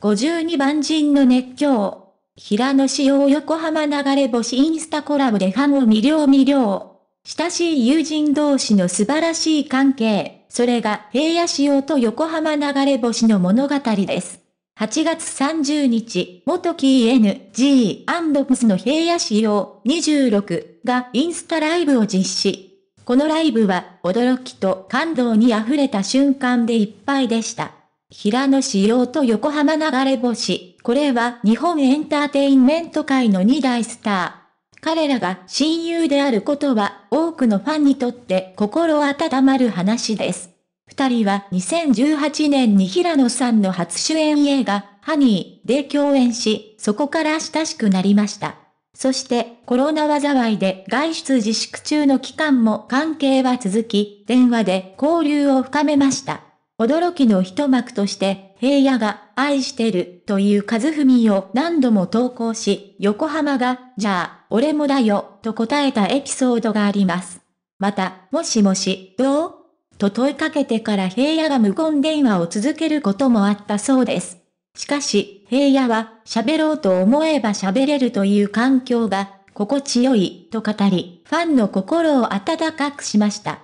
52番人の熱狂。平野紫耀横浜流れ星インスタコラボでファンを魅了魅了。親しい友人同士の素晴らしい関係。それが平野紫耀と横浜流れ星の物語です。8月30日、元キー NG& ポスの平野仕様26がインスタライブを実施。このライブは驚きと感動に溢れた瞬間でいっぱいでした。平野仕様と横浜流れ星、これは日本エンターテインメント界の2大スター。彼らが親友であることは多くのファンにとって心温まる話です。二人は2018年に平野さんの初主演映画、ハニーで共演し、そこから親しくなりました。そしてコロナ災いで外出自粛中の期間も関係は続き、電話で交流を深めました。驚きの一幕として、平野が愛してるという和文を何度も投稿し、横浜が、じゃあ、俺もだよ、と答えたエピソードがあります。また、もしもし、どうと問いかけてから平野が無言電話を続けることもあったそうです。しかし、平野は喋ろうと思えば喋れるという環境が心地よいと語り、ファンの心を温かくしました。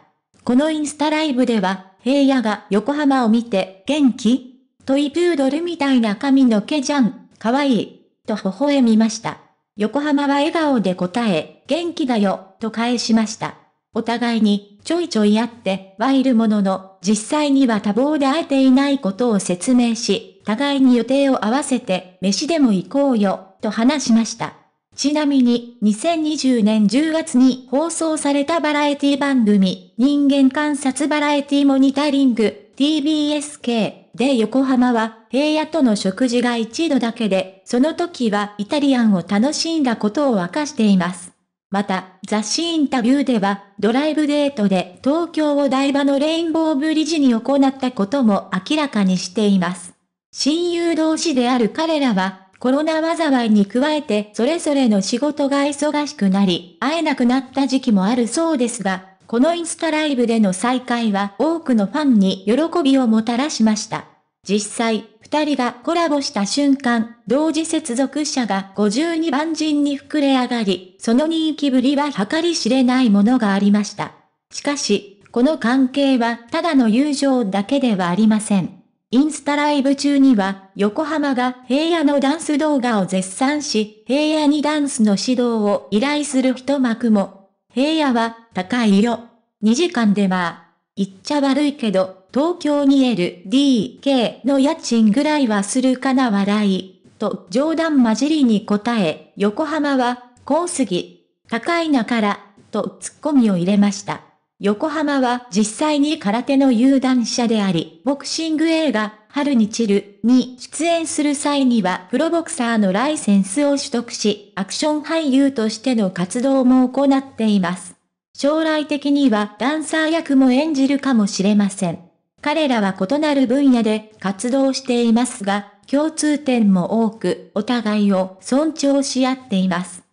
このインスタライブでは、平野が横浜を見て、元気トイプードルみたいな髪の毛じゃん、かわいい。と微笑みました。横浜は笑顔で答え、元気だよ、と返しました。お互いに、ちょいちょい会ってはいるものの、実際には多忙で会えていないことを説明し、互いに予定を合わせて、飯でも行こうよ、と話しました。ちなみに、2020年10月に放送されたバラエティ番組、人間観察バラエティモニタリング、TBSK で横浜は、平野との食事が一度だけで、その時はイタリアンを楽しんだことを明かしています。また、雑誌インタビューでは、ドライブデートで東京を台場のレインボーブリッジに行ったことも明らかにしています。親友同士である彼らは、コロナ災いに加えてそれぞれの仕事が忙しくなり、会えなくなった時期もあるそうですが、このインスタライブでの再会は多くのファンに喜びをもたらしました。実際、二人がコラボした瞬間、同時接続者が52万人に膨れ上がり、その人気ぶりは計り知れないものがありました。しかし、この関係はただの友情だけではありません。インスタライブ中には、横浜が平野のダンス動画を絶賛し、平野にダンスの指導を依頼する一幕も。平野は、高い色。2時間でまあ、言っちゃ悪いけど、東京に LDK の家賃ぐらいはするかな笑い、と冗談交じりに答え、横浜は、高すぎ、高いなから、とツッコミを入れました。横浜は実際に空手の有段者であり、ボクシング映画、春に散るに出演する際にはプロボクサーのライセンスを取得し、アクション俳優としての活動も行っています。将来的にはダンサー役も演じるかもしれません。彼らは異なる分野で活動していますが、共通点も多く、お互いを尊重し合っています。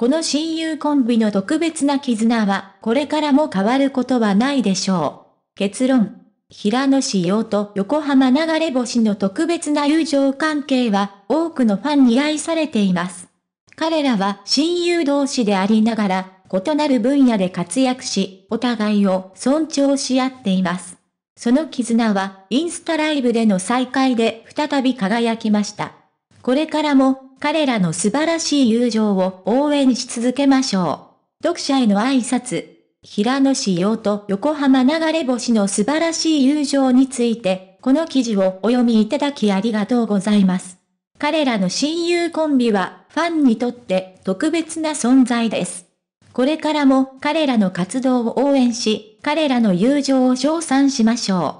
この親友コンビの特別な絆は、これからも変わることはないでしょう。結論。平野紫耀と横浜流れ星の特別な友情関係は、多くのファンに愛されています。彼らは親友同士でありながら、異なる分野で活躍し、お互いを尊重し合っています。その絆は、インスタライブでの再会で再び輝きました。これからも、彼らの素晴らしい友情を応援し続けましょう。読者への挨拶。平野志陽と横浜流れ星の素晴らしい友情について、この記事をお読みいただきありがとうございます。彼らの親友コンビは、ファンにとって特別な存在です。これからも彼らの活動を応援し、彼らの友情を称賛しましょう。